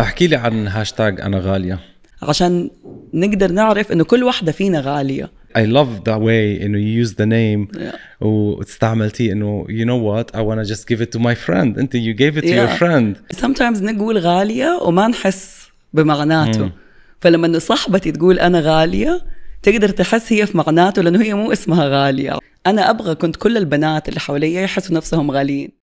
احكي لي عن هاشتاج انا غاليه عشان نقدر نعرف انه كل واحده فينا غاليه I love the way انه you use the name yeah. واستعملتي انه you know what I wanna just give it to my friend انت you gave it to yeah. your friend sometimes نقول غاليه وما نحس بمعناته mm. فلما انه صاحبتي تقول انا غاليه تقدر تحس هي في معناته لانه هي مو اسمها غاليه انا ابغى كنت كل البنات اللي حواليا يحسوا نفسهم غاليين